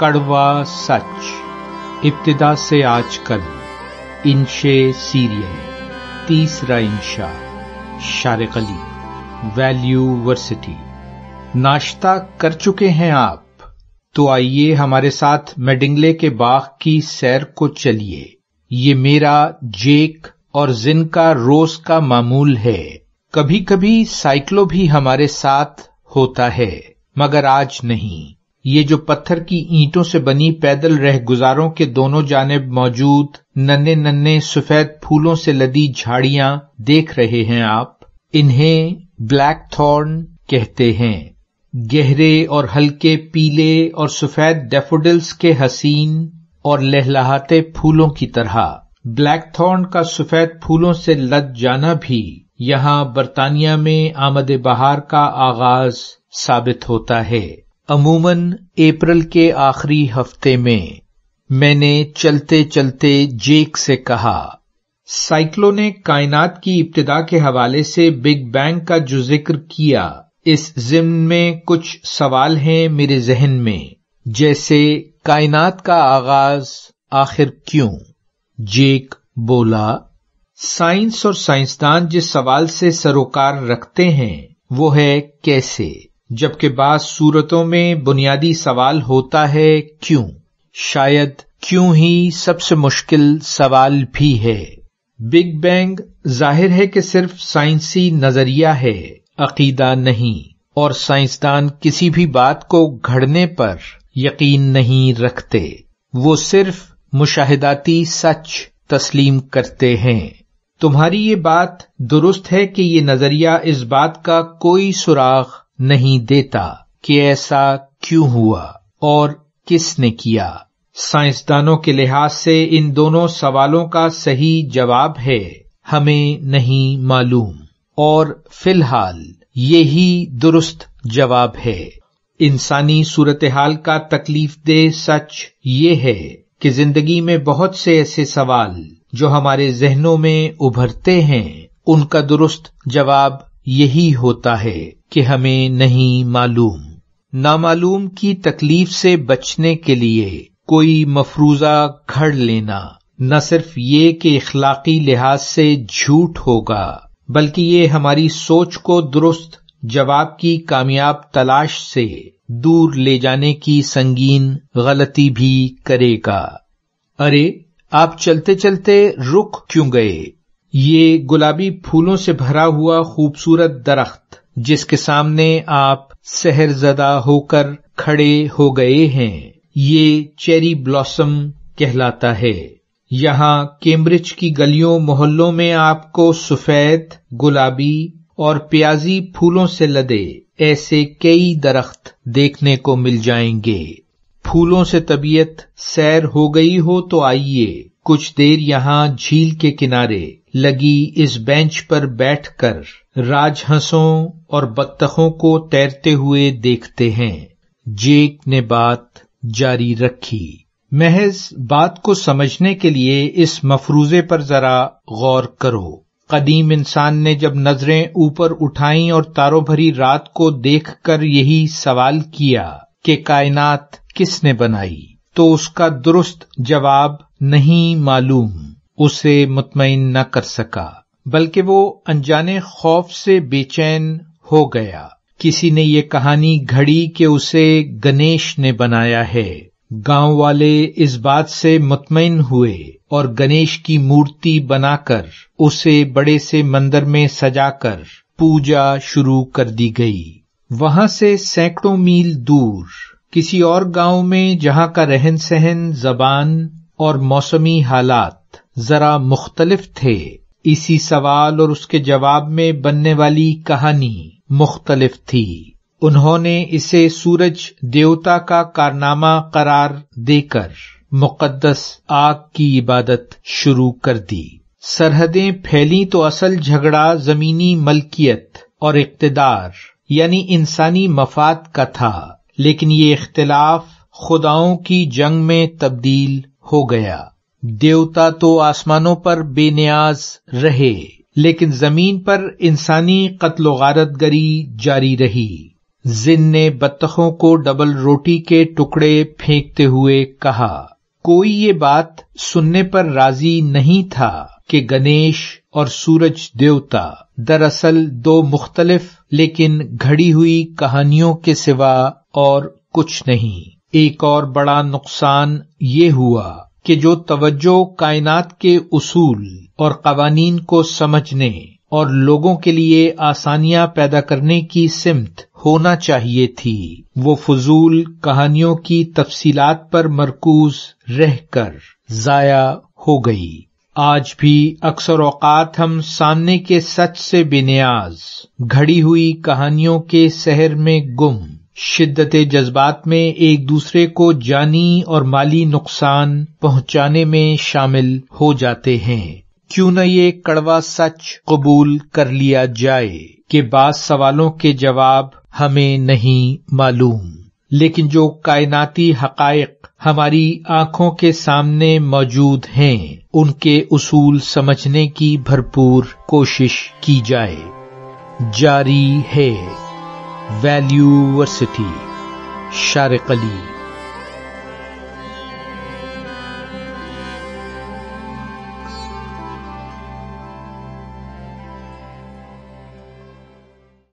कड़वा सच इब्तदा से आज कल इंशे सीरिय तीसरा इंशा शारकली वैल्यू वर्सिटी नाश्ता कर चुके हैं आप तो आइए हमारे साथ मेडिंगले के बाग की सैर को चलिए ये मेरा जेक और जिन का रोज का मामूल है कभी कभी साइक्लो भी हमारे साथ होता है मगर आज नहीं ये जो पत्थर की ईंटों से बनी पैदल रह गुजारों के दोनों जानेब मौजूद नन्हे नन्हे सफेद फूलों से लदी झाड़ियां देख रहे हैं आप इन्हें ब्लैक थॉर्न कहते हैं गहरे और हल्के पीले और सफेद डेफोडिल्स के हसीन और लहलाहाते फूलों की तरह ब्लैक थॉर्न का सफेद फूलों से लद जाना भी यहाँ बरतानिया में आमद बहार का आगाज साबित होता है अमूमन अप्रैल के आखिरी हफ्ते में मैंने चलते चलते जेक से कहा साइक्लो ने कायनात की इब्तदा के हवाले से बिग बैंग का जो जिक्र किया इस जिम्न में कुछ सवाल हैं मेरे जहन में जैसे कायनात का आगाज आखिर क्यों जेक बोला साइंस और साइंसदान जिस सवाल से सरोकार रखते हैं वो है कैसे जबकि बाद सूरतों में बुनियादी सवाल होता है क्यों शायद क्यों ही सबसे मुश्किल सवाल भी है बिग बैंग जाहिर है कि सिर्फ साइंसी नजरिया है अकीदा नहीं और साइंसदान किसी भी बात को घड़ने पर यकीन नहीं रखते वो सिर्फ मुशाहिदाती सच तस्लीम करते हैं तुम्हारी ये बात दुरुस्त है कि ये नजरिया इस बात का कोई सुराग नहीं देता कि ऐसा क्यों हुआ और किसने किया साइंसदानों के लिहाज से इन दोनों सवालों का सही जवाब है हमें नहीं मालूम और फिलहाल यही दुरुस्त जवाब है इंसानी सूरत हाल का तकलीफ दे सच ये है कि जिंदगी में बहुत से ऐसे सवाल जो हमारे जहनों में उभरते हैं उनका दुरुस्त जवाब यही होता है कि हमें नहीं मालूम नामालूम की तकलीफ से बचने के लिए कोई मफरूजा घड़ लेना न सिर्फ ये कि इखलाकी लिहाज से झूठ होगा बल्कि ये हमारी सोच को दुरुस्त जवाब की कामयाब तलाश से दूर ले जाने की संगीन गलती भी करेगा अरे आप चलते चलते रुक क्यों गए ये गुलाबी फूलों से भरा हुआ खूबसूरत दरख्त जिसके सामने आप सहरजदा होकर खड़े हो गए हैं ये चेरी ब्लॉसम कहलाता है यहाँ केम्ब्रिज की गलियों मोहल्लों में आपको सफेद गुलाबी और प्याजी फूलों से लदे ऐसे कई दरख्त देखने को मिल जाएंगे फूलों से तबीयत सैर हो गई हो तो आइए कुछ देर यहाँ झील के किनारे लगी इस बेंच पर बैठकर राजहंसों और बत्तखों को तैरते हुए देखते हैं जेक ने बात जारी रखी महज बात को समझने के लिए इस मफरूजे पर जरा गौर करो कदीम इंसान ने जब नजरें ऊपर उठाई और तारों भरी रात को देखकर यही सवाल किया कि कायनात किसने बनाई तो उसका दुरुस्त जवाब नहीं मालूम उसे मुतमिन न कर सका बल्कि वो अनजाने खौफ से बेचैन हो गया किसी ने ये कहानी घड़ी के उसे गणेश ने बनाया है गांव वाले इस बात से मुतमिन हुए और गणेश की मूर्ति बनाकर उसे बड़े से मंदिर में सजाकर पूजा शुरू कर दी गई वहां से सैकड़ों मील दूर किसी और गांव में जहां का रहन सहन जबान और मौसमी हालात जरा मुख्तलिफ थे इसी सवाल और उसके जवाब में बनने वाली कहानी मुख्तलिफ थी उन्होंने इसे सूरज देवता का कारनामा करार देकर मुकदस आग की इबादत शुरू कर दी सरहदें फैली तो असल झगड़ा जमीनी मलकियत और इकतदार यानी इंसानी मफाद का था लेकिन ये इख्तलाफ खुदाओं की जंग में तब्दील हो गया देवता तो आसमानों पर बेनियाज रहे लेकिन जमीन पर इंसानी कत्लो गारत गरी जारी रही जिन ने बत्तखों को डबल रोटी के टुकड़े फेंकते हुए कहा कोई ये बात सुनने पर राजी नहीं था कि गणेश और सूरज देवता दरअसल दो मुख्तलिफ लेकिन घड़ी हुई कहानियों के सिवा और कुछ नहीं एक और बड़ा नुकसान ये हुआ कि जो तवज्जो कायनात के उसूल और कवानीन को समझने और लोगों के लिए आसानियां पैदा करने की सिमत होना चाहिए थी वो फजूल कहानियों की तफसीलात पर मरकूज रहकर जाया हो गई आज भी अक्सर औकात हम सामने के सच से बेनियाज घड़ी हुई कहानियों के शहर में गुम शिद्दत जज्बात में एक दूसरे को जानी और माली नुकसान पहुंचाने में शामिल हो जाते हैं क्यों न ये कड़वा सच कबूल कर लिया जाए कि बाद सवालों के जवाब हमें नहीं मालूम लेकिन जो कायनाती हकायक हमारी आंखों के सामने मौजूद हैं उनके उसूल समझने की भरपूर कोशिश की जाए जारी है valuversity, Shariq Ali.